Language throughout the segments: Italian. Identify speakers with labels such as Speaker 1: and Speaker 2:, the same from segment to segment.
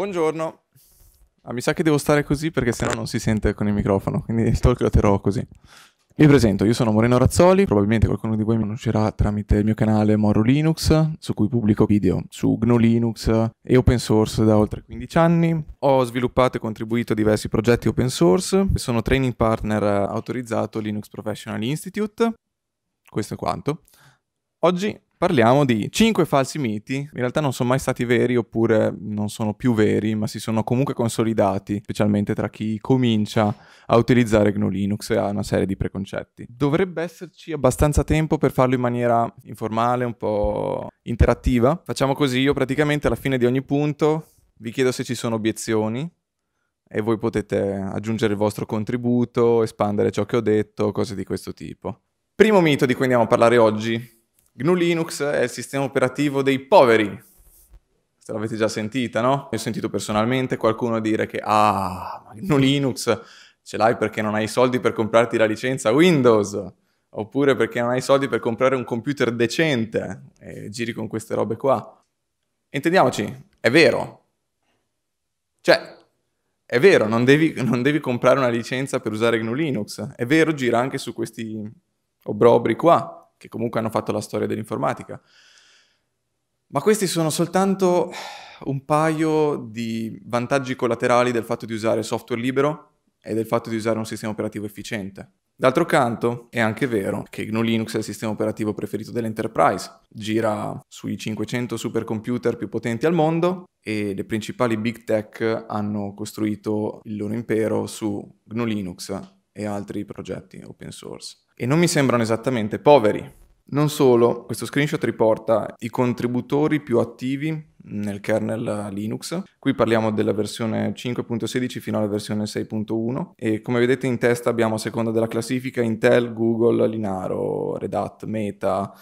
Speaker 1: Buongiorno. Ah, mi sa che devo stare così perché sennò non si sente con il microfono, quindi il talk lo terrò così. Mi presento, io sono Moreno Razzoli, probabilmente qualcuno di voi mi conoscerà tramite il mio canale Moro Linux, su cui pubblico video su GNU Linux e open source da oltre 15 anni. Ho sviluppato e contribuito a diversi progetti open source, sono training partner autorizzato Linux Professional Institute. Questo è quanto. Oggi Parliamo di 5 falsi miti, in realtà non sono mai stati veri oppure non sono più veri, ma si sono comunque consolidati, specialmente tra chi comincia a utilizzare GNU Linux e ha una serie di preconcetti. Dovrebbe esserci abbastanza tempo per farlo in maniera informale, un po' interattiva. Facciamo così, io praticamente alla fine di ogni punto vi chiedo se ci sono obiezioni e voi potete aggiungere il vostro contributo, espandere ciò che ho detto, cose di questo tipo. Primo mito di cui andiamo a parlare oggi GNU Linux è il sistema operativo dei poveri. Se l'avete già sentita, no? Io ho sentito personalmente qualcuno dire che ah, ma GNU Linux ce l'hai perché non hai i soldi per comprarti la licenza Windows, oppure perché non hai i soldi per comprare un computer decente e giri con queste robe qua. Intendiamoci, è vero. Cioè, è vero, non devi, non devi comprare una licenza per usare GNU Linux. È vero, gira anche su questi obrobri qua che comunque hanno fatto la storia dell'informatica. Ma questi sono soltanto un paio di vantaggi collaterali del fatto di usare software libero e del fatto di usare un sistema operativo efficiente. D'altro canto è anche vero che GNU Linux è il sistema operativo preferito dell'enterprise, gira sui 500 supercomputer più potenti al mondo e le principali big tech hanno costruito il loro impero su GNU Linux e altri progetti open source. E non mi sembrano esattamente poveri. Non solo, questo screenshot riporta i contributori più attivi nel kernel Linux. Qui parliamo della versione 5.16 fino alla versione 6.1 e come vedete in testa abbiamo a seconda della classifica Intel, Google, Linaro, Red Hat, Meta,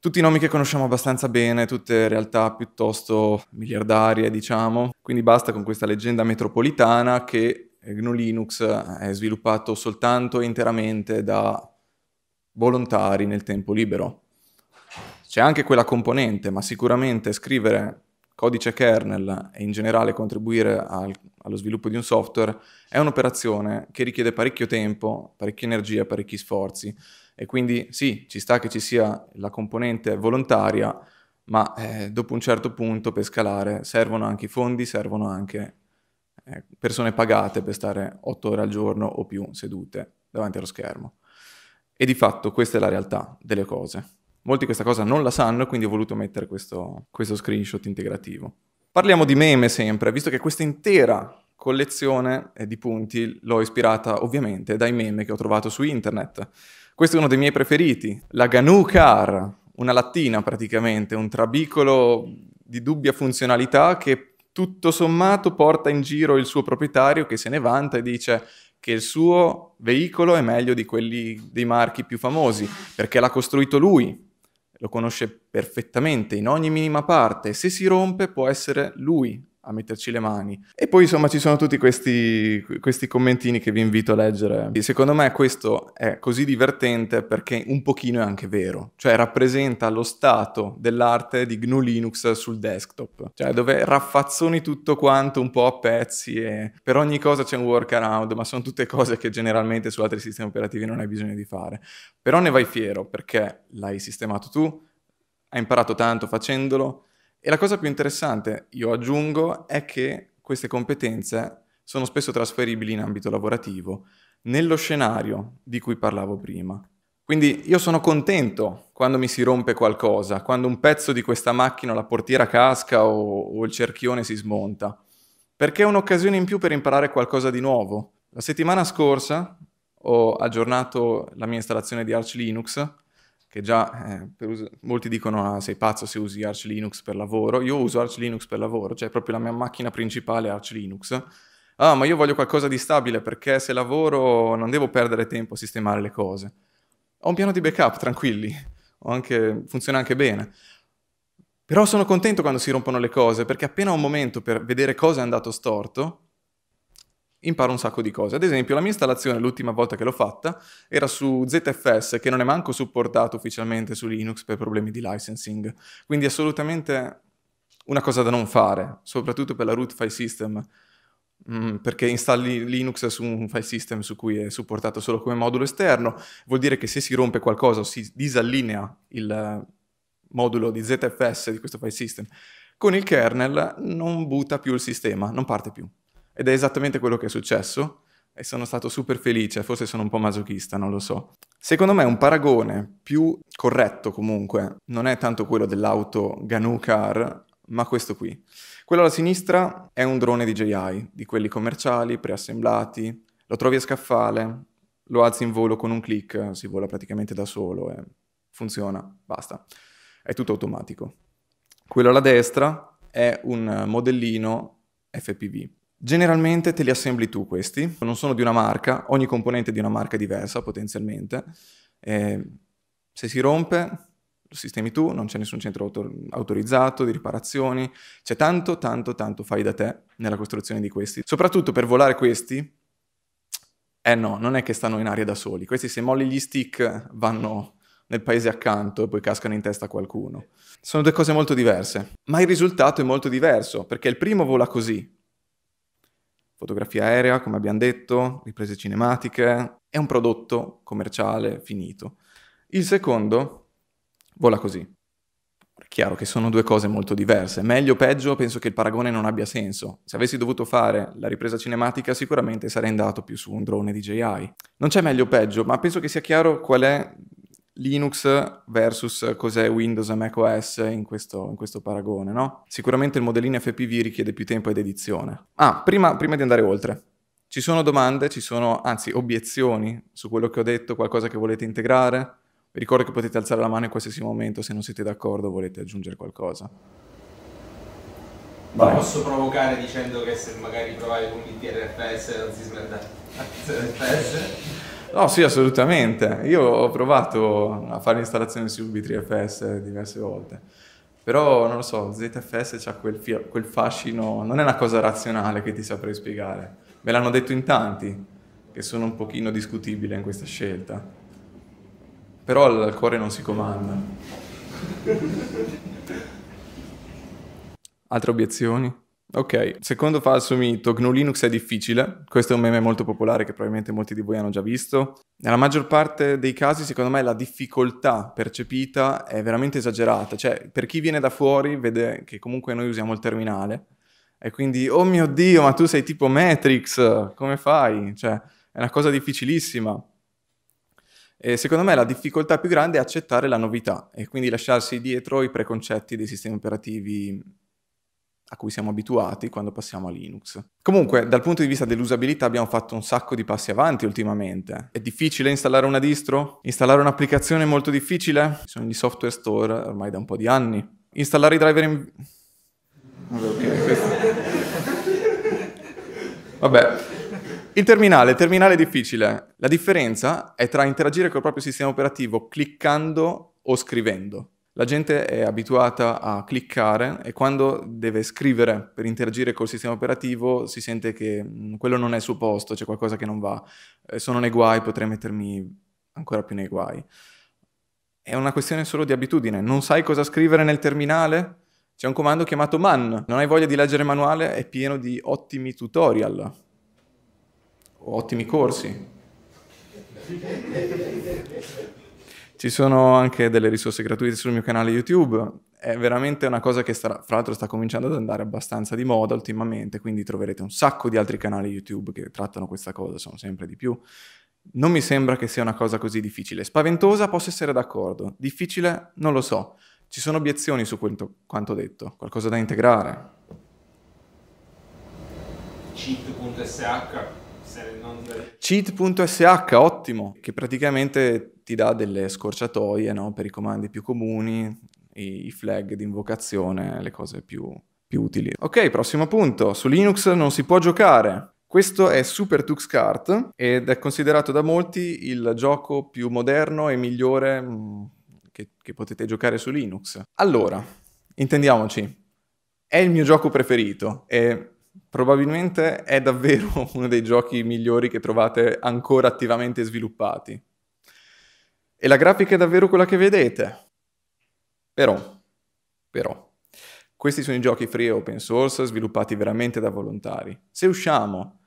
Speaker 1: tutti nomi che conosciamo abbastanza bene, tutte realtà piuttosto miliardarie, diciamo. Quindi basta con questa leggenda metropolitana che GNU Linux eh, è sviluppato soltanto e interamente da volontari nel tempo libero. C'è anche quella componente, ma sicuramente scrivere codice kernel e in generale contribuire al, allo sviluppo di un software è un'operazione che richiede parecchio tempo, parecchia energia, parecchi sforzi e quindi sì, ci sta che ci sia la componente volontaria, ma eh, dopo un certo punto per scalare servono anche i fondi, servono anche Ecco, persone pagate per stare otto ore al giorno o più sedute davanti allo schermo. E di fatto questa è la realtà delle cose. Molti questa cosa non la sanno quindi ho voluto mettere questo, questo screenshot integrativo. Parliamo di meme sempre, visto che questa intera collezione eh, di punti l'ho ispirata ovviamente dai meme che ho trovato su internet. Questo è uno dei miei preferiti, la Ganu Car, una lattina praticamente, un trabicolo di dubbia funzionalità che tutto sommato porta in giro il suo proprietario che se ne vanta e dice che il suo veicolo è meglio di quelli dei marchi più famosi, perché l'ha costruito lui, lo conosce perfettamente in ogni minima parte, se si rompe può essere lui a metterci le mani. E poi insomma ci sono tutti questi, questi commentini che vi invito a leggere. E secondo me questo è così divertente perché un pochino è anche vero, cioè rappresenta lo stato dell'arte di GNU Linux sul desktop, cioè dove raffazzoni tutto quanto un po' a pezzi e per ogni cosa c'è un workaround, ma sono tutte cose che generalmente su altri sistemi operativi non hai bisogno di fare. Però ne vai fiero perché l'hai sistemato tu, hai imparato tanto facendolo, e la cosa più interessante, io aggiungo, è che queste competenze sono spesso trasferibili in ambito lavorativo, nello scenario di cui parlavo prima. Quindi io sono contento quando mi si rompe qualcosa, quando un pezzo di questa macchina, la portiera casca o, o il cerchione si smonta, perché è un'occasione in più per imparare qualcosa di nuovo. La settimana scorsa ho aggiornato la mia installazione di Arch Linux che già eh, us- molti dicono ah, sei pazzo se usi Arch Linux per lavoro, io uso Arch Linux per lavoro, cioè proprio la mia macchina principale è Arch Linux. Ah, ma io voglio qualcosa di stabile perché se lavoro non devo perdere tempo a sistemare le cose. Ho un piano di backup, tranquilli, anche, funziona anche bene. Però sono contento quando si rompono le cose, perché appena ho un momento per vedere cosa è andato storto, imparo un sacco di cose. Ad esempio, la mia installazione, l'ultima volta che l'ho fatta, era su ZFS, che non è manco supportato ufficialmente su Linux per problemi di licensing. Quindi assolutamente una cosa da non fare, soprattutto per la root file system, mm, perché installi Linux su un file system su cui è supportato solo come modulo esterno, vuol dire che se si rompe qualcosa o si disallinea il modulo di ZFS di questo file system con il kernel, non butta più il sistema, non parte più. Ed è esattamente quello che è successo e sono stato super felice, forse sono un po' masochista, non lo so. Secondo me un paragone più corretto comunque non è tanto quello dell'auto Ganu Car, ma questo qui. Quello alla sinistra è un drone DJI, di quelli commerciali, preassemblati, lo trovi a scaffale, lo alzi in volo con un clic, si vola praticamente da solo e funziona, basta. È tutto automatico. Quello alla destra è un modellino FPV, Generalmente te li assembli tu questi, non sono di una marca, ogni componente è di una marca diversa potenzialmente. Eh, se si rompe lo sistemi tu, non c'è nessun centro autor- autorizzato di riparazioni, c'è tanto, tanto, tanto fai da te nella costruzione di questi. Soprattutto per volare questi, eh no, non è che stanno in aria da soli, questi se molli gli stick vanno nel paese accanto e poi cascano in testa a qualcuno. Sono due cose molto diverse, ma il risultato è molto diverso, perché il primo vola così, fotografia aerea, come abbiamo detto, riprese cinematiche, è un prodotto commerciale finito. Il secondo vola così. Chiaro che sono due cose molto diverse. Meglio o peggio, penso che il paragone non abbia senso. Se avessi dovuto fare la ripresa cinematica, sicuramente sarei andato più su un drone DJI. Non c'è meglio o peggio, ma penso che sia chiaro qual è Linux versus cos'è Windows e macOS in questo, in questo paragone, no? Sicuramente il modellino FPV richiede più tempo ed edizione. Ah, prima, prima di andare oltre, ci sono domande, ci sono anzi obiezioni su quello che ho detto, qualcosa che volete integrare? Vi ricordo che potete alzare la mano in qualsiasi momento se non siete d'accordo o volete aggiungere qualcosa.
Speaker 2: Ma posso provocare dicendo che se magari provare con il DRFS non si smette.
Speaker 1: No, sì, assolutamente. Io ho provato a fare l'installazione su B3FS diverse volte, però non lo so, ZFS ha quel, fi- quel fascino, non è una cosa razionale che ti saprei spiegare. Me l'hanno detto in tanti, che sono un pochino discutibile in questa scelta. Però il cuore non si comanda. Altre obiezioni? Ok, secondo falso mito, GNU Linux è difficile, questo è un meme molto popolare che probabilmente molti di voi hanno già visto. Nella maggior parte dei casi, secondo me, la difficoltà percepita è veramente esagerata, cioè per chi viene da fuori vede che comunque noi usiamo il terminale e quindi, oh mio Dio, ma tu sei tipo Matrix, come fai? Cioè, è una cosa difficilissima. E secondo me la difficoltà più grande è accettare la novità e quindi lasciarsi dietro i preconcetti dei sistemi operativi a cui siamo abituati quando passiamo a Linux. Comunque, dal punto di vista dell'usabilità abbiamo fatto un sacco di passi avanti ultimamente. È difficile installare una distro? Installare un'applicazione è molto difficile? Ci sono gli software store ormai da un po' di anni. Installare i driver in... Vabbè, ok, questo... Vabbè. Il terminale, il terminale è difficile. La differenza è tra interagire col proprio sistema operativo cliccando o scrivendo. La gente è abituata a cliccare e quando deve scrivere per interagire col sistema operativo si sente che mm, quello non è il suo posto, c'è qualcosa che non va, eh, sono nei guai, potrei mettermi ancora più nei guai. È una questione solo di abitudine, non sai cosa scrivere nel terminale? C'è un comando chiamato man, non hai voglia di leggere il manuale, è pieno di ottimi tutorial o ottimi corsi. Ci sono anche delle risorse gratuite sul mio canale YouTube, è veramente una cosa che sta, fra l'altro sta cominciando ad andare abbastanza di moda ultimamente, quindi troverete un sacco di altri canali YouTube che trattano questa cosa, sono sempre di più. Non mi sembra che sia una cosa così difficile. Spaventosa posso essere d'accordo, difficile non lo so. Ci sono obiezioni su quanto, quanto detto, qualcosa da integrare.
Speaker 2: Cheat.sh
Speaker 1: Cheat.sh, ottimo, che praticamente ti dà delle scorciatoie no? per i comandi più comuni, i, flag di invocazione, le cose più, più utili. Ok, prossimo punto. Su Linux non si può giocare. Questo è Super Tux Kart ed è considerato da molti il gioco più moderno e migliore mm, che, che, potete giocare su Linux. Allora, intendiamoci, è il mio gioco preferito e probabilmente è davvero uno dei giochi migliori che trovate ancora attivamente sviluppati. E la grafica è davvero quella che vedete. Però, però, questi sono i giochi free e open source sviluppati veramente da volontari. Se usciamo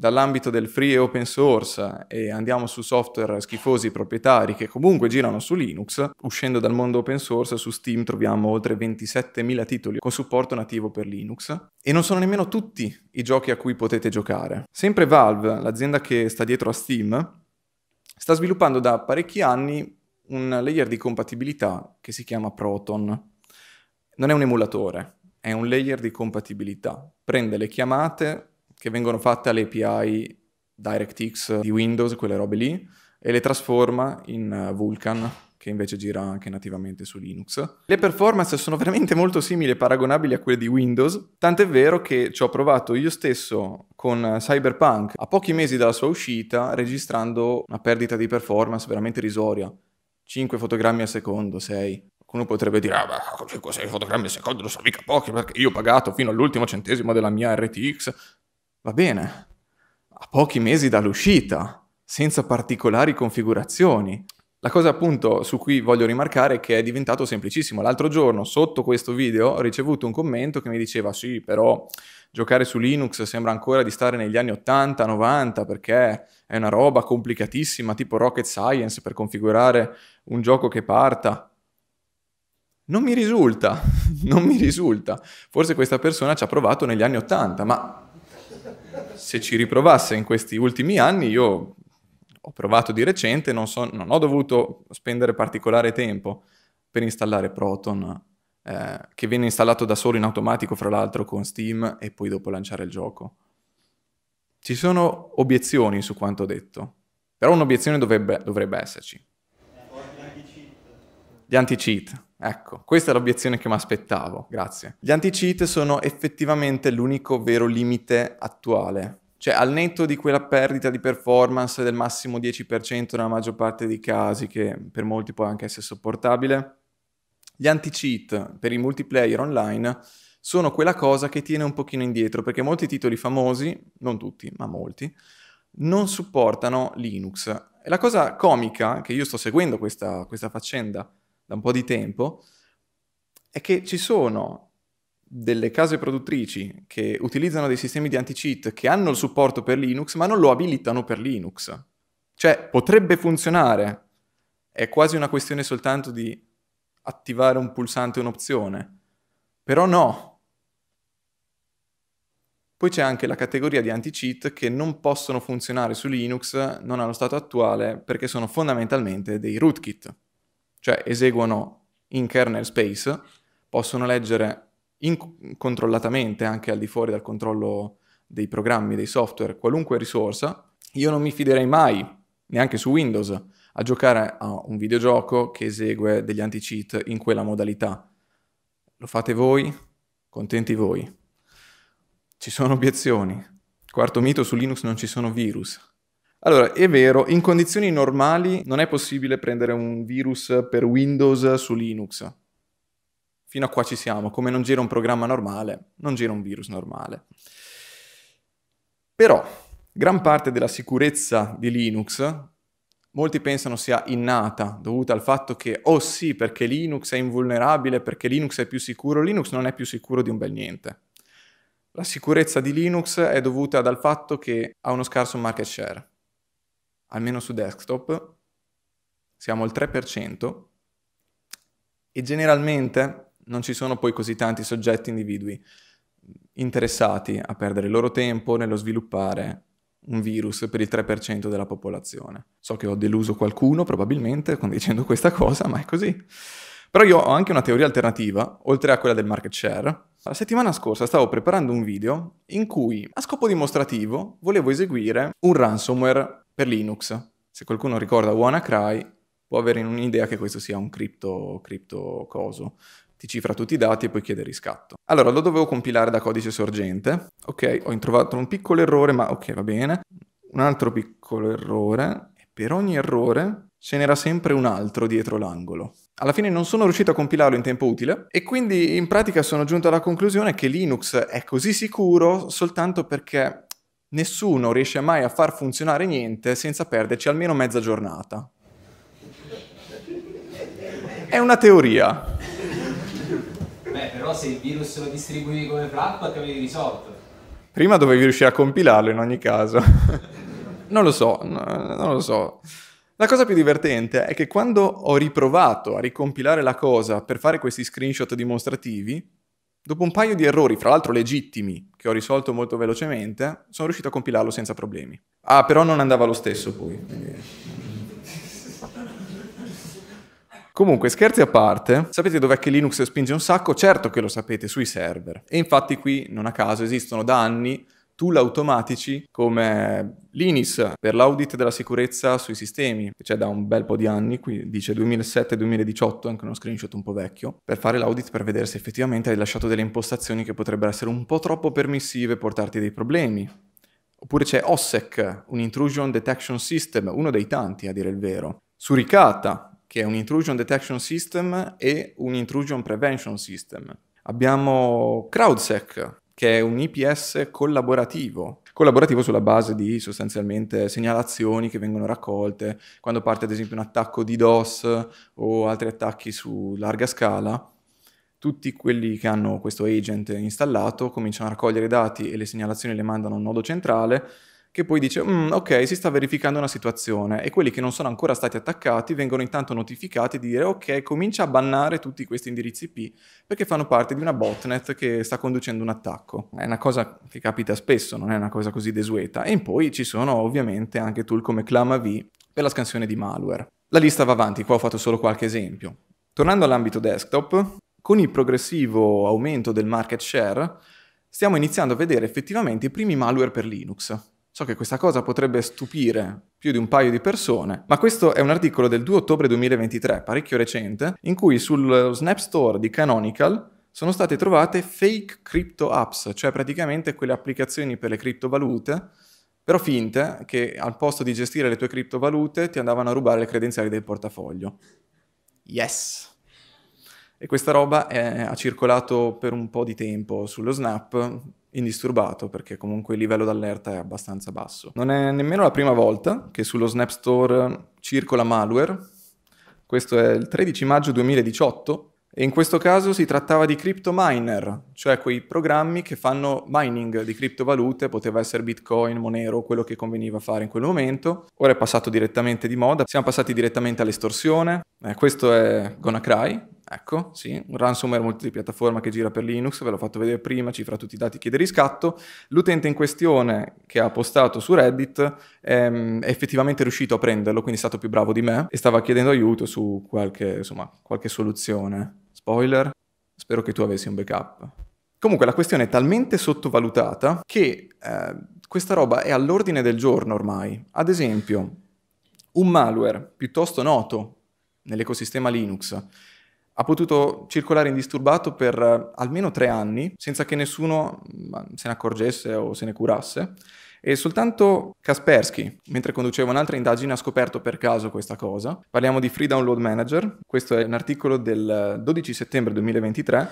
Speaker 1: dall'ambito del free e open source e andiamo su software schifosi proprietari che comunque girano su Linux, uscendo dal mondo open source su Steam troviamo oltre 27.000 titoli con supporto nativo per Linux e non sono nemmeno tutti i giochi a cui potete giocare. Sempre Valve, l'azienda che sta dietro a Steam, sta sviluppando da parecchi anni un layer di compatibilità che si chiama Proton. Non è un emulatore, è un layer di compatibilità. Prende le chiamate che vengono fatte alle API DirectX di Windows, quelle robe lì, e le trasforma in eh, Vulkan che invece gira anche nativamente su Linux. Le performance sono veramente molto simili e paragonabili a quelle di Windows, tant'è vero che ci ho provato io stesso con Cyberpunk a pochi mesi dalla sua uscita, registrando una perdita di performance veramente risoria, 5 fotogrammi al secondo, 6. Qualcuno potrebbe dire, ah
Speaker 2: beh, 5 6 fotogrammi al secondo non sono mica
Speaker 1: pochi perché io ho pagato fino all'ultimo centesimo della mia RTX. Va bene, a pochi mesi dall'uscita, senza particolari configurazioni. La cosa appunto su cui voglio rimarcare è che è diventato semplicissimo. L'altro giorno sotto questo video ho ricevuto un commento che mi diceva sì, però giocare su Linux sembra ancora di stare negli anni 80, 90 perché è una roba complicatissima tipo rocket science per configurare un gioco che parta. Non mi risulta, non mi risulta. Forse questa persona ci ha provato negli anni 80, ma se ci riprovasse in questi ultimi anni io ho provato di recente, non, so, non ho dovuto spendere particolare tempo per installare Proton, eh, che viene installato da solo in automatico, fra l'altro, con Steam e poi dopo lanciare il gioco. Ci sono obiezioni su quanto detto, però un'obiezione dovrebbe, dovrebbe esserci. Gli anti-cheat. Ecco, questa è l'obiezione che mi aspettavo, grazie. Gli anti-cheat sono effettivamente l'unico vero limite attuale cioè, al netto di quella perdita di performance del massimo 10% nella maggior parte dei casi, che per molti può anche essere sopportabile, gli anti-cheat per i multiplayer online sono quella cosa che tiene un pochino indietro, perché molti titoli famosi, non tutti, ma molti, non supportano Linux. E la cosa comica, che io sto seguendo questa, questa faccenda da un po' di tempo, è che ci sono delle case produttrici che utilizzano dei sistemi di anti-cheat che hanno il supporto per Linux ma non lo abilitano per Linux. Cioè potrebbe funzionare, è quasi una questione soltanto di attivare un pulsante un'opzione, però no. Poi c'è anche la categoria di anti-cheat che non possono funzionare su Linux, non allo stato attuale, perché sono fondamentalmente dei rootkit, cioè eseguono in kernel space, possono leggere incontrollatamente anche al di fuori dal controllo dei programmi, dei software, qualunque risorsa, io non mi fiderei mai, neanche su Windows, a giocare a un videogioco che esegue degli anti-cheat in quella modalità. Lo fate voi? Contenti voi. Ci sono obiezioni. Quarto mito, su Linux non ci sono virus. Allora, è vero, in condizioni normali non è possibile prendere un virus per Windows su Linux. Fino a qua ci siamo, come non gira un programma normale, non gira un virus normale. Però gran parte della sicurezza di Linux molti pensano sia innata, dovuta al fatto che, oh sì, perché Linux è invulnerabile, perché Linux è più sicuro, Linux non è più sicuro di un bel niente. La sicurezza di Linux è dovuta dal fatto che ha uno scarso market share. Almeno su desktop siamo al 3% e generalmente non ci sono poi così tanti soggetti, individui interessati a perdere il loro tempo nello sviluppare un virus per il 3% della popolazione. So che ho deluso qualcuno probabilmente con dicendo questa cosa, ma è così. Però io ho anche una teoria alternativa, oltre a quella del market share. La settimana scorsa stavo preparando un video in cui, a scopo dimostrativo, volevo eseguire un ransomware per Linux. Se qualcuno ricorda WannaCry, può avere un'idea che questo sia un cripto, cripto coso ti cifra tutti i dati e poi chiede riscatto. Allora lo dovevo compilare da codice sorgente, ok, ho trovato un piccolo errore, ma ok va bene, un altro piccolo errore, e per ogni errore ce n'era sempre un altro dietro l'angolo. Alla fine non sono riuscito a compilarlo in tempo utile e quindi in pratica sono giunto alla conclusione che Linux è così sicuro soltanto perché nessuno riesce mai a far funzionare niente senza perderci almeno mezza giornata. È una teoria.
Speaker 2: Beh, però se il virus lo distribuivi come Flatpak avevi risolto.
Speaker 1: Prima dovevi riuscire a compilarlo in ogni caso. non lo so, no, non lo so. La cosa più divertente è che quando ho riprovato a ricompilare la cosa per fare questi screenshot dimostrativi, dopo un paio di errori, fra l'altro legittimi, che ho risolto molto velocemente, sono riuscito a compilarlo senza problemi. Ah, però non andava lo stesso poi. Comunque, scherzi a parte, sapete dov'è che Linux spinge un sacco? Certo che lo sapete, sui server. E infatti qui, non a caso, esistono da anni tool automatici come l'INIS per l'audit della sicurezza sui sistemi, che c'è cioè, da un bel po' di anni, qui dice 2007-2018, anche uno screenshot un po' vecchio, per fare l'audit per vedere se effettivamente hai lasciato delle impostazioni che potrebbero essere un po' troppo permissive e portarti dei problemi. Oppure c'è OSEC, un Intrusion Detection System, uno dei tanti a dire il vero. Su Ricata, che è un intrusion detection system e un intrusion prevention system. Abbiamo CrowdSec, che è un IPS collaborativo, collaborativo sulla base di sostanzialmente segnalazioni che vengono raccolte quando parte ad esempio un attacco di DOS o altri attacchi su larga scala. Tutti quelli che hanno questo agent installato cominciano a raccogliere i dati e le segnalazioni le mandano a un nodo centrale che poi dice mm, ok si sta verificando una situazione e quelli che non sono ancora stati attaccati vengono intanto notificati e di dire ok comincia a bannare tutti questi indirizzi IP perché fanno parte di una botnet che sta conducendo un attacco. È una cosa che capita spesso, non è una cosa così desueta. E poi ci sono ovviamente anche tool come ClamaV per la scansione di malware. La lista va avanti, qua ho fatto solo qualche esempio. Tornando all'ambito desktop, con il progressivo aumento del market share stiamo iniziando a vedere effettivamente i primi malware per Linux. So che questa cosa potrebbe stupire più di un paio di persone, ma questo è un articolo del 2 ottobre 2023, parecchio recente, in cui sul Snap Store di Canonical sono state trovate fake crypto apps, cioè praticamente quelle applicazioni per le criptovalute, però finte, che al posto di gestire le tue criptovalute ti andavano a rubare le credenziali del portafoglio. Yes! E questa roba è, ha circolato per un po' di tempo sullo Snap, indisturbato perché comunque il livello d'allerta è abbastanza basso. Non è nemmeno la prima volta che sullo Snap Store circola malware. Questo è il 13 maggio 2018 e in questo caso si trattava di crypto miner, cioè quei programmi che fanno mining di criptovalute, poteva essere Bitcoin, Monero, quello che conveniva fare in quel momento. Ora è passato direttamente di moda, siamo passati direttamente all'estorsione. Eh, questo è Gonna Cry, Ecco, sì, un ransomware multipiattaforma che gira per Linux, ve l'ho fatto vedere prima, cifra tutti i dati, chiede riscatto. L'utente in questione che ha postato su Reddit ehm, è effettivamente riuscito a prenderlo, quindi è stato più bravo di me e stava chiedendo aiuto su qualche, insomma, qualche soluzione. Spoiler, spero che tu avessi un backup. Comunque la questione è talmente sottovalutata che eh, questa roba è all'ordine del giorno ormai. Ad esempio, un malware piuttosto noto nell'ecosistema Linux ha potuto circolare indisturbato per eh, almeno tre anni senza che nessuno mm, se ne accorgesse o se ne curasse. E soltanto Kaspersky, mentre conduceva un'altra indagine, ha scoperto per caso questa cosa. Parliamo di Free Download Manager, questo è un articolo del 12 eh, settembre 2023,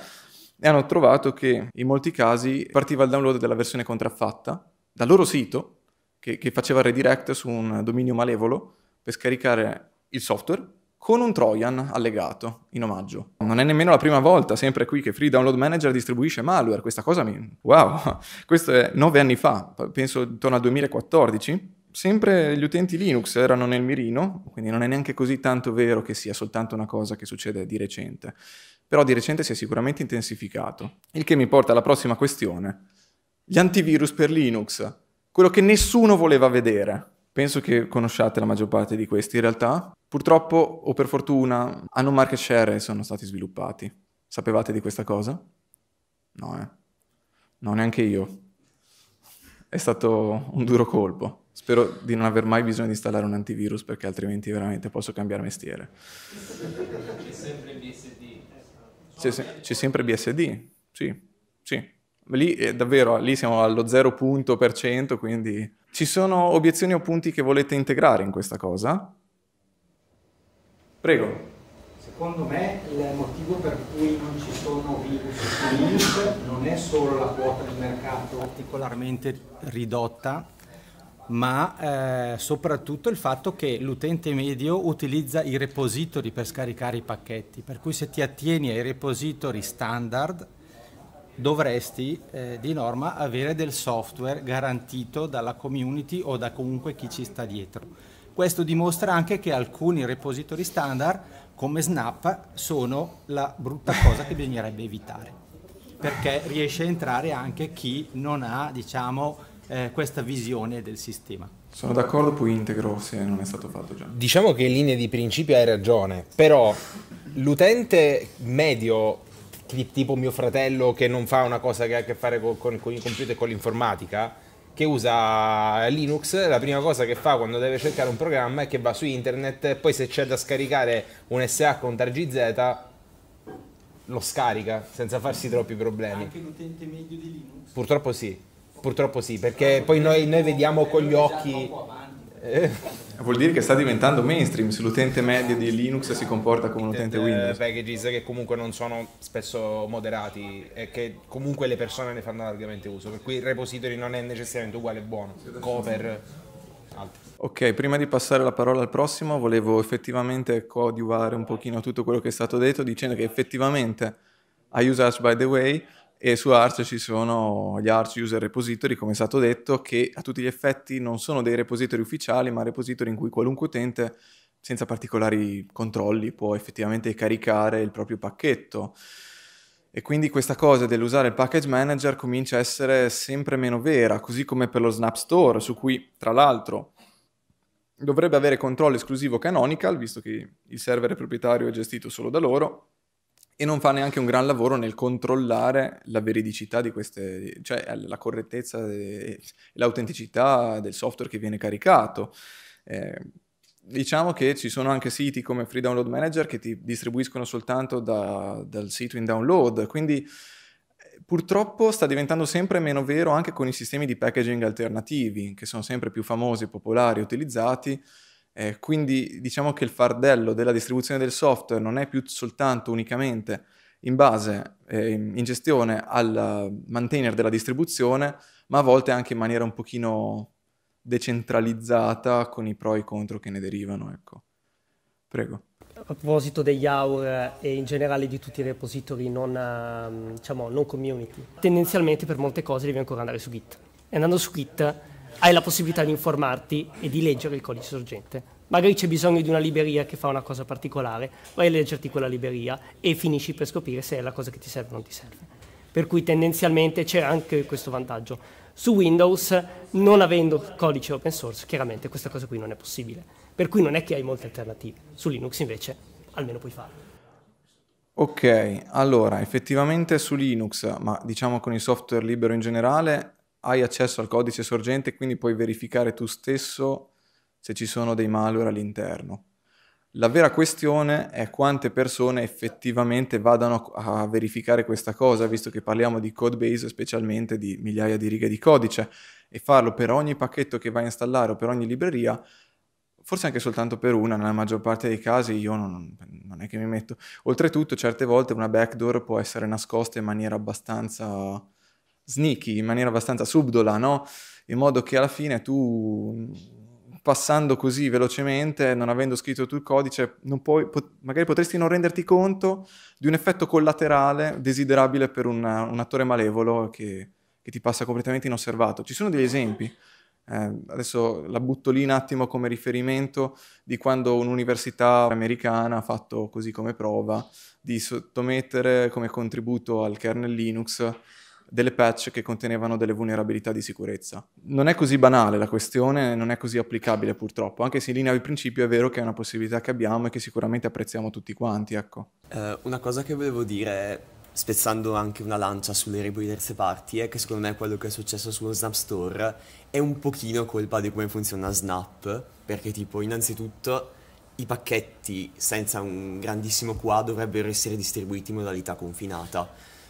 Speaker 1: e hanno trovato che in molti casi partiva il download della versione contraffatta dal loro sito, che, che faceva redirect su un dominio malevolo, per scaricare il software con un Trojan allegato in omaggio. Non è nemmeno la prima volta, sempre qui, che Free Download Manager distribuisce malware. Questa cosa mi... Wow! Questo è nove anni fa, penso intorno al 2014. Sempre gli utenti Linux erano nel mirino, quindi non è neanche così tanto vero che sia soltanto una cosa che succede di recente. Però di recente si è sicuramente intensificato. Il che mi porta alla prossima questione. Gli antivirus per Linux. Quello che nessuno voleva vedere. Penso che conosciate la maggior parte di questi in realtà. Purtroppo o per fortuna hanno market share e sono stati sviluppati. Sapevate di questa cosa? No, eh. No, neanche io. È stato un duro colpo. Spero di non aver mai bisogno di installare un antivirus perché altrimenti veramente posso cambiare mestiere.
Speaker 2: C'è sempre BSD.
Speaker 1: C'è, se- c'è sempre BSD, sì, sì. Lì è eh, davvero, lì siamo allo 0.1%, quindi ci sono obiezioni o punti che volete integrare in questa cosa? Prego.
Speaker 2: Secondo me il motivo per cui non ci sono virus su Linux non è solo la quota di mercato particolarmente ridotta, ma eh, soprattutto il fatto che l'utente medio utilizza i repository per scaricare i pacchetti, per cui se ti attieni ai repository standard dovresti eh, di norma avere del software garantito dalla community o da comunque chi ci sta dietro questo dimostra anche che alcuni repository standard come Snap sono la brutta cosa che bisognerebbe evitare, perché riesce a entrare anche chi non ha diciamo, eh, questa visione del sistema. Sono d'accordo, poi integro se non è stato fatto già. Diciamo che in linea di principio hai ragione, però l'utente medio tipo mio fratello che non fa una cosa che ha a che fare con, con, con i computer e con l'informatica, che usa Linux, la prima cosa che fa quando deve cercare un programma è che va su internet poi se c'è da scaricare un SH con un TargZ lo scarica senza farsi troppi problemi. Anche l'utente medio di Linux? Purtroppo sì, purtroppo sì, perché poi noi, noi vediamo con gli occhi eh.
Speaker 1: Vuol dire che sta diventando mainstream se l'utente medio di Linux si comporta come un utente eh, Windows.
Speaker 2: Packages che comunque non sono spesso moderati e che comunque le persone ne fanno largamente uso, per cui il repository non è necessariamente uguale e buono. Cover,
Speaker 1: Ok, prima di passare la parola al prossimo, volevo effettivamente coadiuvare un pochino tutto quello che è stato detto dicendo che effettivamente a Usage by the Way e su Arch ci sono gli Arch User Repository, come è stato detto, che a tutti gli effetti non sono dei repository ufficiali, ma repository in cui qualunque utente, senza particolari controlli, può effettivamente caricare il proprio pacchetto. E quindi questa cosa dell'usare il package manager comincia a essere sempre meno vera, così come per lo Snap Store, su cui tra l'altro dovrebbe avere controllo esclusivo Canonical, visto che il server è proprietario è gestito solo da loro, e non fa neanche un gran lavoro nel controllare la veridicità di queste, cioè eh, la correttezza e l'autenticità del software che viene caricato. Eh, diciamo che ci sono anche siti come Free Download Manager che ti distribuiscono soltanto da, dal sito in download, quindi eh, purtroppo sta diventando sempre meno vero anche con i sistemi di packaging alternativi, che sono sempre più famosi, popolari, utilizzati, eh, quindi diciamo che il fardello della distribuzione del software non è più soltanto unicamente in base, eh, in gestione al maintainer della distribuzione, ma a volte anche in maniera un pochino decentralizzata con i pro e i contro che ne derivano. Ecco. Prego.
Speaker 2: A proposito degli AUR e in generale di tutti i repository non, ehm, diciamo, non community, tendenzialmente per molte cose devi ancora andare su Git. E andando su Git hai la possibilità di informarti e di leggere il codice sorgente. Magari c'è bisogno di una libreria che fa una cosa particolare, vai a leggerti quella libreria e finisci per scoprire se è la cosa che ti serve o non ti serve. Per cui tendenzialmente c'è anche questo vantaggio. Su Windows, non avendo codice open source, chiaramente questa cosa qui non è possibile. Per cui non è che hai molte alternative. Su Linux invece almeno puoi farlo.
Speaker 1: Ok, allora effettivamente su Linux, ma diciamo con il software libero in generale, hai accesso al codice sorgente, quindi puoi verificare tu stesso se ci sono dei malware all'interno. La vera questione è quante persone effettivamente vadano a verificare questa cosa, visto che parliamo di code base, specialmente di migliaia di righe di codice, e farlo per ogni pacchetto che vai a installare o per ogni libreria, forse anche soltanto per una, nella maggior parte dei casi io non, non è che mi metto. Oltretutto, certe volte una backdoor può essere nascosta in maniera abbastanza sneaky, in maniera abbastanza subdola, no? In modo che alla fine tu, passando così velocemente, non avendo scritto tu il codice, puoi, pot- magari potresti non renderti conto di un effetto collaterale desiderabile per una, un attore malevolo che, che, ti passa completamente inosservato. Ci sono degli esempi. Eh, adesso la butto lì un attimo come riferimento di quando un'università americana ha fatto così come prova di sottomettere come contributo al kernel Linux delle patch che contenevano delle vulnerabilità di sicurezza. Non è così banale la questione, non è così applicabile purtroppo, anche se in linea di principio è vero che è una possibilità che abbiamo e che sicuramente apprezziamo tutti quanti, ecco.
Speaker 2: eh, una cosa che volevo dire, spezzando anche una lancia sulle regole di terze parti, è che secondo me quello che è successo sullo Snap Store è un pochino colpa di come funziona Snap, perché tipo innanzitutto i pacchetti senza un grandissimo qua dovrebbero essere distribuiti in modalità confinata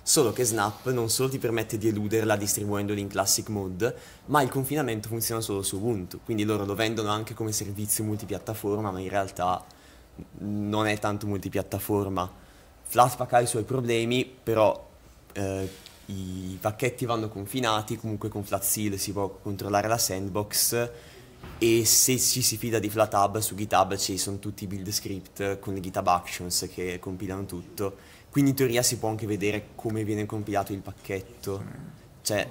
Speaker 2: solo che Snap non solo ti permette di eluderla distribuendola in classic mode, ma il confinamento funziona solo su Ubuntu, quindi loro lo vendono anche come servizio multipiattaforma, ma in realtà non è tanto multipiattaforma. Flatpak ha i suoi problemi, però eh, i pacchetti vanno confinati, comunque con Flatseal si può controllare la sandbox e se ci si fida di FlatHub su GitHub ci sono tutti i build script con le GitHub Actions che compilano tutto quindi in teoria si può anche vedere come viene compilato il pacchetto. Cioè,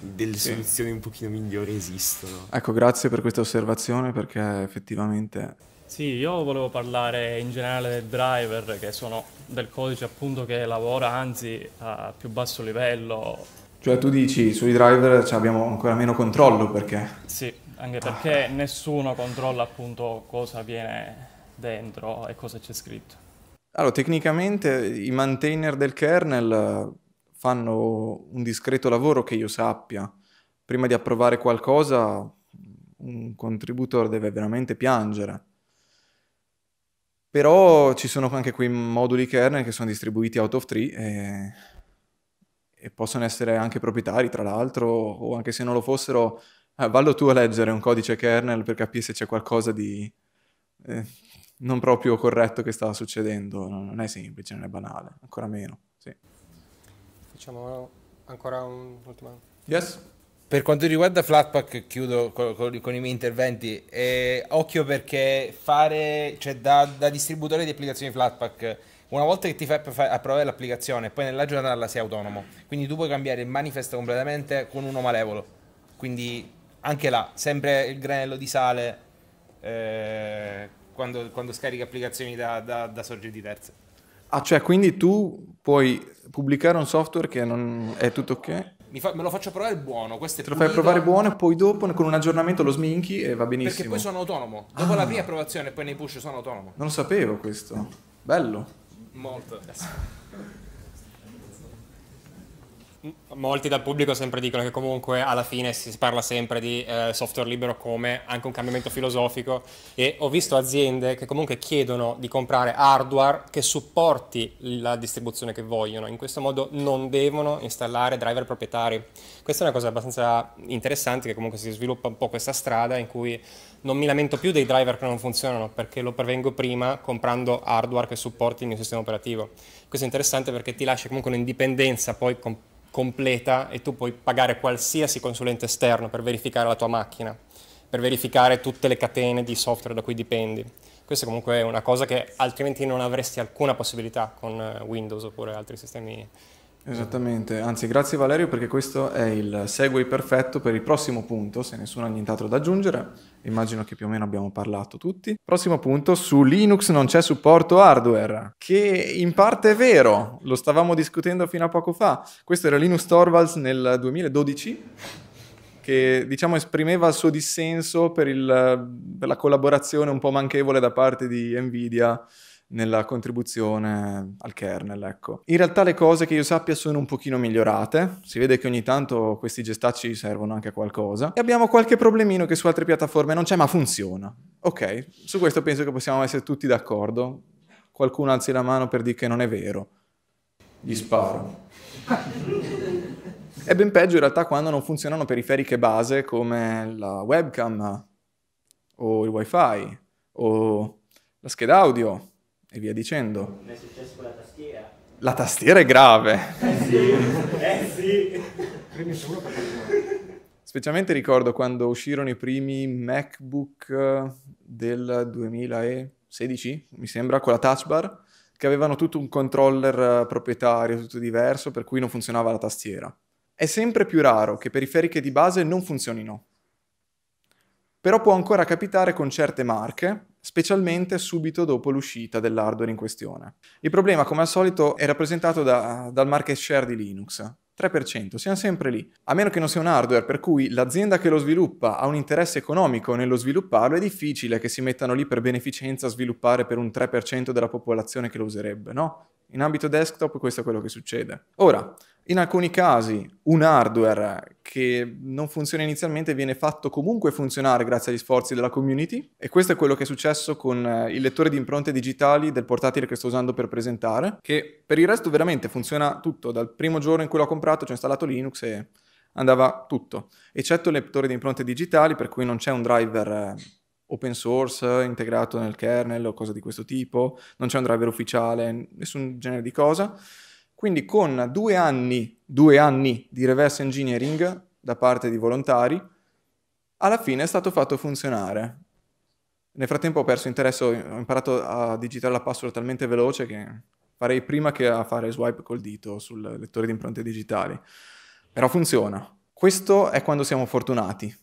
Speaker 2: delle sì. soluzioni un pochino migliori esistono. Ecco,
Speaker 1: grazie per questa osservazione perché effettivamente...
Speaker 2: Sì, io volevo parlare in generale del driver, che sono del codice appunto che lavora anzi a più basso livello.
Speaker 1: Cioè tu dici, sui driver abbiamo ancora meno controllo perché... Sì, anche perché ah. nessuno controlla appunto cosa
Speaker 2: viene dentro e cosa c'è scritto.
Speaker 1: Allora, tecnicamente i maintainer del kernel eh, fanno un discreto lavoro che io sappia. Prima di approvare qualcosa, un contributor deve veramente piangere. Però ci sono anche quei moduli kernel che sono distribuiti out of tree e, e possono essere anche proprietari, tra l'altro, o anche se non lo fossero, eh, vallo tu a leggere un codice kernel per capire se c'è qualcosa di... Eh, non proprio corretto che stava succedendo. Non è semplice, non è banale, ancora meno.
Speaker 2: Sì. Facciamo ancora un'ultima. Yes. Per quanto riguarda Flatpak, chiudo con, con, con i miei interventi. Eh, occhio perché fare, cioè da, da, distributore di applicazioni Flatpak, una volta che ti fai approvare l'applicazione, poi nella giornata sei autonomo. Quindi tu puoi cambiare il manifesto completamente con uno malevolo. Quindi anche là, sempre il granello di sale. Eh, quando, quando scarichi applicazioni da, da, da sorgenti terze.
Speaker 1: Ah, cioè, quindi tu puoi pubblicare un software che non è tutto ok?
Speaker 2: Fa, me lo faccio provare buono. Questo è Te lo fai provare
Speaker 1: buono e poi dopo con un aggiornamento lo sminchi e va benissimo. Perché poi sono
Speaker 2: autonomo. Dopo ah. la prima approvazione e poi nei push sono autonomo. Non lo
Speaker 1: sapevo questo.
Speaker 2: Bello. Molto molti dal pubblico sempre dicono che comunque alla fine si parla sempre di eh, software libero come anche un cambiamento filosofico e ho visto aziende che comunque chiedono di comprare hardware che supporti la distribuzione che vogliono, in questo modo non devono installare driver proprietari. Questa è una cosa abbastanza interessante che comunque si sviluppa un po' questa strada in cui non mi lamento più dei driver che non funzionano perché lo prevengo prima comprando hardware che supporti il mio sistema operativo. Questo è interessante perché ti lascia comunque un'indipendenza poi completa e tu puoi pagare qualsiasi consulente esterno per verificare la tua macchina, per verificare tutte le catene di software da cui dipendi. Questa comunque è una cosa che altrimenti non avresti alcuna possibilità con eh, Windows oppure altri sistemi
Speaker 1: Esattamente, anzi grazie Valerio perché questo è il segue perfetto per il prossimo punto, se nessuno ha nient'altro da aggiungere, immagino che più o meno abbiamo parlato tutti. Prossimo punto, su Linux non c'è supporto hardware, che in parte è vero, lo stavamo discutendo fino a poco fa, questo era Linus Torvalds nel 2012 che diciamo esprimeva il suo dissenso per, il, per la collaborazione un po' manchevole da parte di Nvidia nella contribuzione al kernel, ecco. In realtà le cose che io sappia sono un pochino migliorate, si vede che ogni tanto questi gestacci servono anche a qualcosa e abbiamo qualche problemino che su altre piattaforme non c'è ma funziona. Ok, su questo penso che possiamo essere tutti d'accordo. Qualcuno alzi la mano per dire che non è vero. Gli sparo. è ben peggio in realtà quando non funzionano periferiche base come la webcam o il wifi o la scheda audio e via dicendo.
Speaker 2: Mi è successo con la tastiera.
Speaker 1: La tastiera è grave.
Speaker 2: Eh sì, eh sì.
Speaker 1: Specialmente ricordo quando uscirono i primi MacBook eh, del 2016, mi sembra, con la touch bar, che avevano tutto un controller eh, proprietario, tutto diverso, per cui non funzionava la tastiera. È sempre più raro che periferiche di base non funzionino. Però può ancora capitare con certe marche, specialmente subito dopo l'uscita dell'hardware in questione. Il problema, come al solito, è rappresentato da, dal market share di Linux. 3%, siamo sempre lì. A meno che non sia un hardware per cui l'azienda che lo sviluppa ha un interesse economico nello svilupparlo, è difficile che si mettano lì per beneficenza a sviluppare per un 3% della popolazione che lo userebbe, no? In ambito desktop questo è quello che succede. Ora, in alcuni casi un hardware che non funziona inizialmente viene fatto comunque funzionare grazie agli sforzi della community e questo è quello che è successo con eh, il lettore di impronte digitali del portatile che sto usando per presentare, che per il resto veramente funziona tutto, dal primo giorno in cui l'ho comprato ci ho installato Linux e andava tutto, eccetto il lettore di impronte digitali per cui non c'è un driver eh, open source integrato nel kernel o cose di questo tipo, non c'è un driver ufficiale, nessun genere di cosa quindi con due anni, due anni di reverse engineering da parte di volontari, alla fine è stato fatto funzionare. Nel frattempo ho perso interesse, ho imparato a digitare la password talmente veloce che farei prima che a fare swipe col dito sul lettore di impronte digitali. Però funziona. Questo è quando siamo fortunati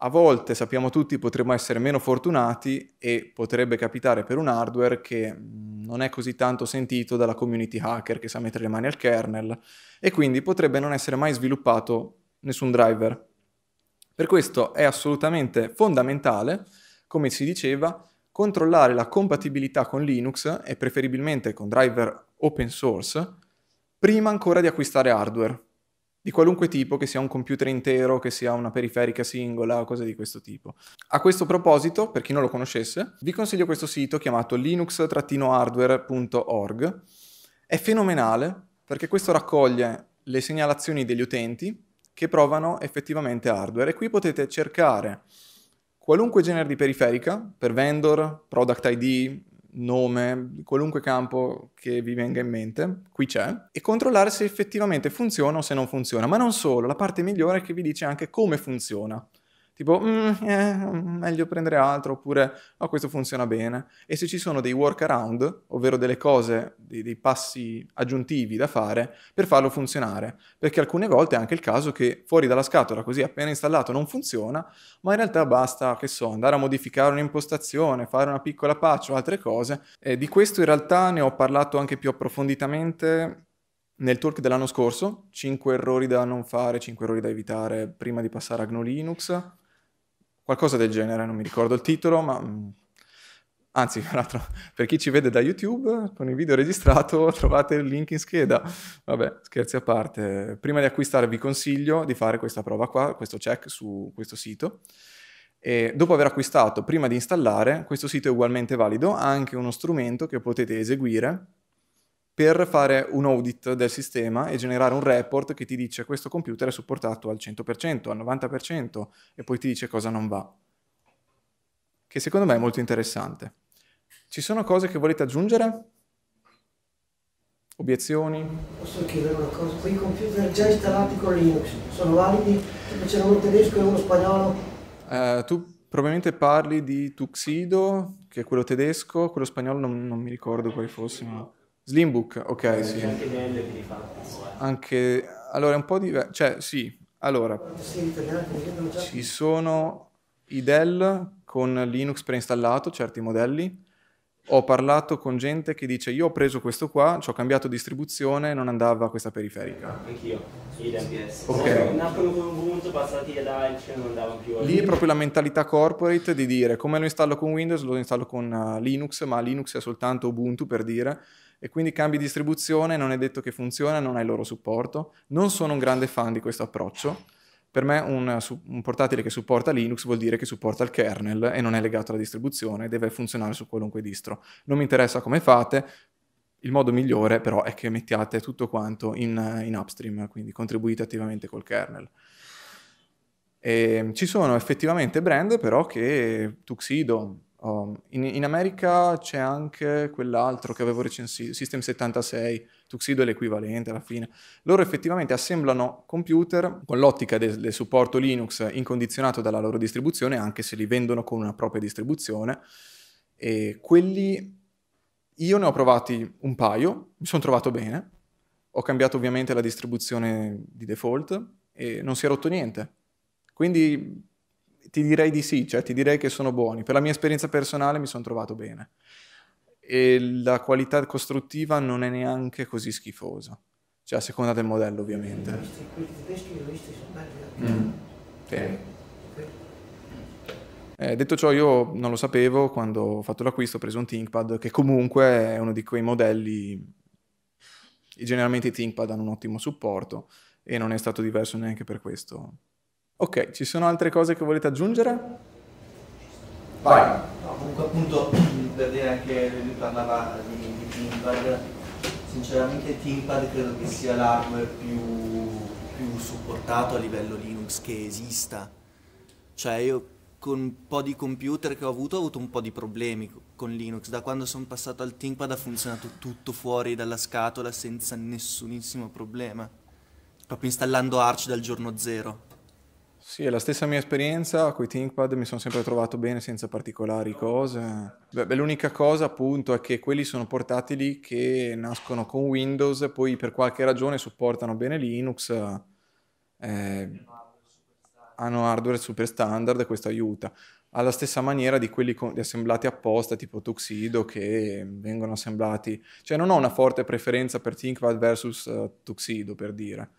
Speaker 1: a volte sappiamo tutti potremmo essere meno fortunati e potrebbe capitare per un hardware che mm, non è così tanto sentito dalla community hacker che sa mettere le mani al kernel e quindi potrebbe non essere mai sviluppato nessun driver. Per questo è assolutamente fondamentale, come si diceva, controllare la compatibilità con Linux e preferibilmente con driver open source prima ancora di acquistare hardware di qualunque tipo, che sia un computer intero, che sia una periferica singola cose di questo tipo. A questo proposito, per chi non lo conoscesse, vi consiglio questo sito chiamato linux-hardware.org. È fenomenale perché questo raccoglie le segnalazioni degli utenti che provano effettivamente hardware e qui potete cercare qualunque genere di periferica per vendor, product ID, nome, qualunque campo che vi venga in mente, qui c'è, e controllare se effettivamente funziona o se non funziona. Ma non solo, la parte migliore è che vi dice anche come funziona tipo mm, eh, meglio prendere altro oppure no, questo funziona bene. E se ci sono dei workaround, ovvero delle cose, dei, dei passi aggiuntivi da fare per farlo funzionare, perché alcune volte è anche il caso che fuori dalla scatola, così appena installato, non funziona, ma in realtà basta, che so, andare a modificare un'impostazione, fare una piccola patch o altre cose. E di questo in realtà ne ho parlato anche più approfonditamente nel talk dell'anno scorso, 5 errori da non fare, 5 errori da evitare prima di passare a GNU Linux qualcosa del genere, non mi ricordo il titolo, ma... Mm, anzi, tra l'altro, per chi ci vede da YouTube, con il video registrato trovate il link in scheda. Vabbè, scherzi a parte. Prima di acquistare vi consiglio di fare questa prova qua, questo check su questo sito. E dopo aver acquistato, prima di installare, questo sito è ugualmente valido, ha anche uno strumento che potete eseguire per fare un audit del sistema e generare un report che ti dice questo computer è supportato al 100%, al 90% e poi ti dice cosa non va. Che secondo me è molto interessante. Ci sono cose che volete aggiungere? Obiezioni?
Speaker 2: Posso chiedere una cosa? Quei computer già installati con Linux sono validi? C'è uno tedesco e uno spagnolo?
Speaker 1: Eh, tu probabilmente parli di Tuxedo, che è quello tedesco, quello spagnolo non, non mi ricordo quale fosse. Ma... Slimbook, ok, sì. anche DL che li fa. Anche, allora è un po' diverso, cioè sì, allora ci sono i Dell con Linux preinstallato, certi modelli, ho parlato con gente che dice io ho preso questo qua, ci ho cambiato distribuzione, non andava a questa periferica. Anch'io, IDMPS. Ok. Nacquero
Speaker 2: con Ubuntu, passati da Elche, non andavano più. Lì è proprio
Speaker 1: la mentalità corporate di dire come lo installo con Windows, lo installo con eh, Linux, ma Linux è soltanto Ubuntu per dire e quindi cambi distribuzione, non è detto che funziona, non hai il loro supporto. Non sono un grande fan di questo approccio per me un, un, portatile che supporta Linux vuol dire che supporta il kernel e non è legato alla distribuzione, deve funzionare su qualunque distro. Non mi interessa come fate, il modo migliore però è che mettiate tutto quanto in, in upstream, quindi contribuite attivamente col kernel. E ehm, ci sono effettivamente brand però che Tuxedo, Um, in, in, America c'è anche quell'altro che avevo recensito, System 76, Tuxedo è l'equivalente alla fine. Loro effettivamente assemblano computer con l'ottica del, del supporto Linux incondizionato dalla loro distribuzione, anche se li vendono con una propria distribuzione. E quelli io ne ho provati un paio, mi sono trovato bene, ho cambiato ovviamente la distribuzione di default e non si è rotto niente. Quindi ti direi di sì, cioè ti direi che sono buoni. Per la mia esperienza personale mi sono trovato bene. E la qualità costruttiva non è neanche così schifosa. Cioè a seconda del modello, ovviamente.
Speaker 2: Questi tedeschi li ho visti, sono belli. Mm. Sì.
Speaker 1: Eh, detto ciò, io non lo sapevo quando ho fatto l'acquisto, ho preso un ThinkPad che comunque è uno di quei modelli. Generalmente i ThinkPad hanno un ottimo supporto e non è stato diverso neanche per questo. Ok, ci sono altre cose che volete aggiungere? Vai. No, comunque appunto
Speaker 2: per dire anche lui parlava di, di Timpad, sinceramente Timpad credo che sia l'hardware più, più supportato a livello Linux che
Speaker 1: esista.
Speaker 2: Cioè io con un po' di computer che ho avuto ho avuto un po' di problemi con Linux. Da quando sono passato al ThinkPad ha funzionato tutto fuori dalla scatola senza nessunissimo problema. Proprio installando Arch dal giorno zero.
Speaker 1: Sì, è la stessa mia esperienza, con i ThinkPad mi sono sempre trovato bene senza particolari cose. Beh, l'unica cosa appunto è che quelli sono portatili che nascono con Windows, poi per qualche ragione supportano bene Linux, eh, hanno hardware super standard e questo aiuta. Alla stessa maniera di quelli con, di assemblati apposta, tipo Tuxedo, che vengono assemblati... Cioè non ho una forte preferenza per ThinkPad versus uh, Tuxedo, per dire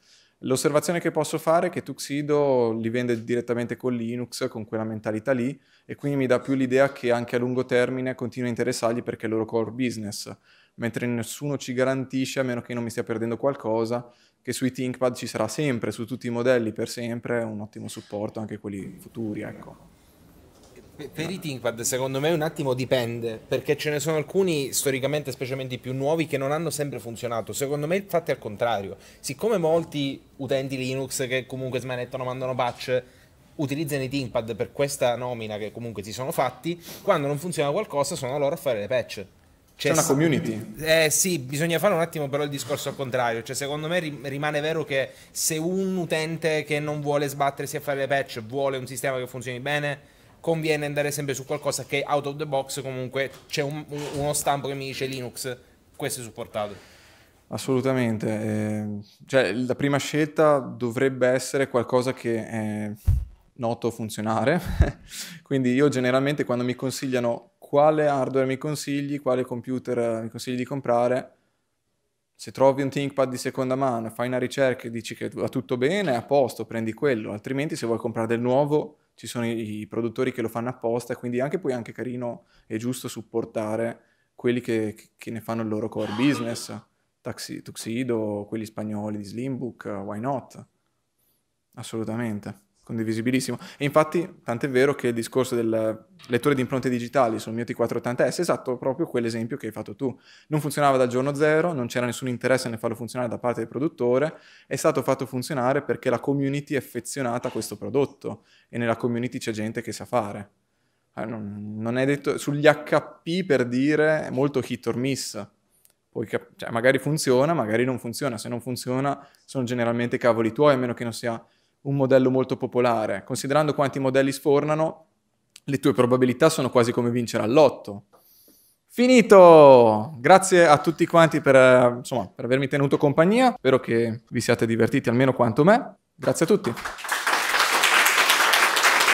Speaker 1: L'osservazione che posso fare è che Tuxedo li vende direttamente con Linux, con quella mentalità lì, e quindi mi dà più l'idea che anche a lungo termine continua a interessargli perché è il loro core business, mentre nessuno ci garantisce, a meno che non mi stia perdendo qualcosa, che sui ThinkPad ci sarà sempre, su tutti i modelli per sempre, un ottimo supporto, anche quelli futuri, ecco.
Speaker 2: Per i ThinkPad secondo me un attimo dipende, perché ce ne sono alcuni storicamente, specialmente i più nuovi, che non hanno sempre funzionato. Secondo me infatti è al contrario. Siccome molti utenti Linux che comunque smanettano, mandano patch, utilizzano i ThinkPad per questa nomina che comunque si sono fatti, quando non funziona qualcosa sono loro a fare le patch.
Speaker 1: Cioè, C'è una community.
Speaker 2: Eh sì, bisogna fare un attimo però il discorso al contrario. Cioè, secondo me rimane vero che se un utente che non vuole sbattersi a fare le patch vuole un sistema che funzioni bene, conviene andare sempre su qualcosa che out of the box comunque c'è un, uno stampo che mi dice Linux, questo è supportato.
Speaker 1: Assolutamente, eh, cioè, la prima scelta dovrebbe essere qualcosa che è noto funzionare, quindi io generalmente quando mi consigliano quale hardware mi consigli, quale computer mi consigli di comprare, se trovi un ThinkPad di seconda mano, fai una ricerca e dici che va tutto bene, è a posto, prendi quello, altrimenti se vuoi comprare del nuovo ci sono i, i produttori che lo fanno apposta, quindi anche poi è anche carino e giusto supportare quelli che, che, ne fanno il loro core business, Taxi, Tuxedo, quelli spagnoli di Slimbook, why not? Assolutamente condivisibilissimo. E infatti, tant'è vero che il discorso del lettore di impronte digitali sul mio T480S è esatto proprio quell'esempio che hai fatto tu. Non funzionava dal giorno zero, non c'era nessun interesse nel farlo funzionare da parte del produttore, è stato fatto funzionare perché la community è affezionata a questo prodotto e nella community c'è gente che sa fare. Ah, non è detto sugli HP per dire è molto hit or miss. Cap- cioè, magari funziona, magari non funziona. Se non funziona, sono generalmente cavoli tuoi, a meno che non sia un modello molto popolare. Considerando quanti modelli sfornano, le tue probabilità sono quasi come vincere all'otto. Finito! Grazie a tutti quanti per, insomma, per avermi tenuto compagnia. Spero che vi siate divertiti almeno quanto me. Grazie a tutti.